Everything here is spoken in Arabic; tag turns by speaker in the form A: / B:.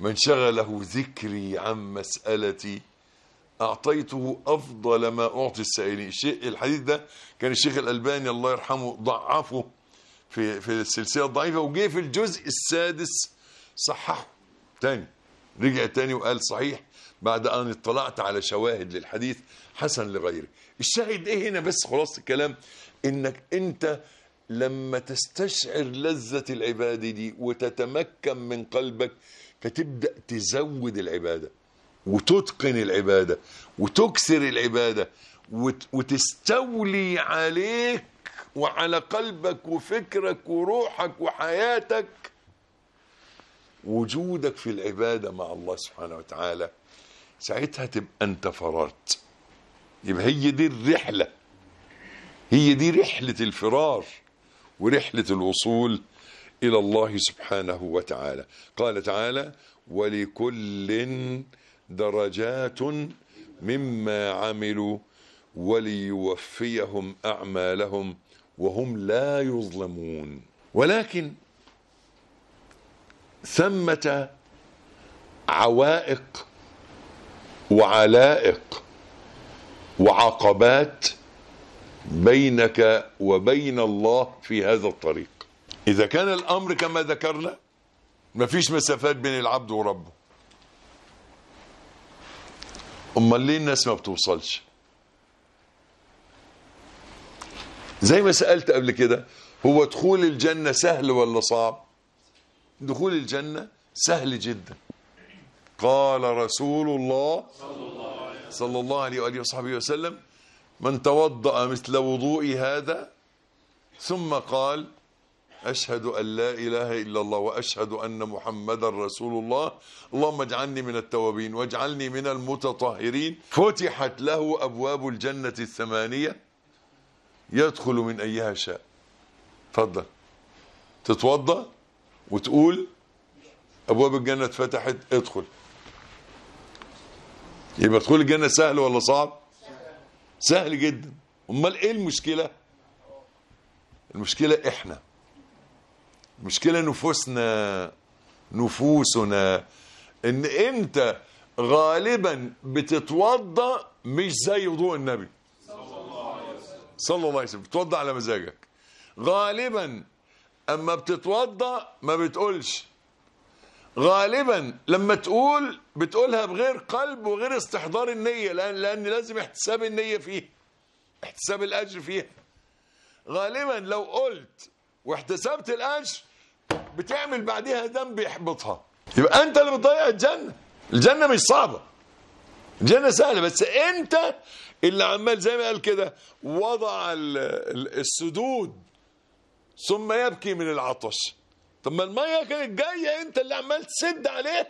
A: من شغله ذكري عن مسألتي أعطيته أفضل ما أعطي السائلين الشيء الحديث ده كان الشيخ الألباني الله يرحمه ضعفه في في السلسلة الضعيفة وجي في الجزء السادس صححه تاني رجع تاني وقال صحيح بعد أن اطلعت على شواهد للحديث حسن لغيره الشاهد إيه هنا بس خلاص الكلام إنك أنت لما تستشعر لذة العبادة دي وتتمكن من قلبك فتبدا تزود العباده وتتقن العباده وتكسر العباده وتستولي عليك وعلى قلبك وفكرك وروحك وحياتك وجودك في العباده مع الله سبحانه وتعالى ساعتها تبقى انت فررت يبقى هي دي الرحله هي دي رحله الفرار ورحله الوصول إلى الله سبحانه وتعالى قال تعالى ولكل درجات مما عملوا وليوفيهم أعمالهم وهم لا يظلمون ولكن ثمة عوائق وعلائق وعقبات بينك وبين الله في هذا الطريق إذا كان الأمر كما ذكرنا مفيش مسافات بين العبد وربه أمال ليه الناس ما بتوصلش زي ما سألت قبل كده هو دخول الجنة سهل ولا صعب دخول الجنة سهل جدا قال رسول الله صلى الله عليه وآله وصحبه وسلم من توضأ مثل وضوئي هذا ثم قال أشهد أن لا إله إلا الله وأشهد أن محمدا رسول الله اللهم اجعلني من التوابين واجعلني من المتطهرين فتحت له أبواب الجنة الثمانية يدخل من أيها شاء تفضل تتوضى وتقول أبواب الجنة اتفتحت ادخل يبقى دخول الجنة سهل ولا صعب سهل جدا امال ايه المشكله المشكله احنا مشكلة نفوسنا نفوسنا ان انت غالبا بتتوضا مش زي وضوء النبي صلى الله عليه وسلم بتوضا على مزاجك غالبا اما بتتوضا ما بتقولش غالبا لما تقول بتقولها بغير قلب وغير استحضار النية لأن, لأن لازم احتساب النية فيها احتساب الأجر فيها غالبا لو قلت واحتسبت الأجر بتعمل بعديها ذنب يحبطها يبقى انت اللي بتضيع الجنه الجنه مش صعبه الجنه سهله بس انت اللي عمال زي ما قال كده وضع السدود ثم يبكي من العطش طب ما الميه كانت جايه انت اللي عمال تسد عليها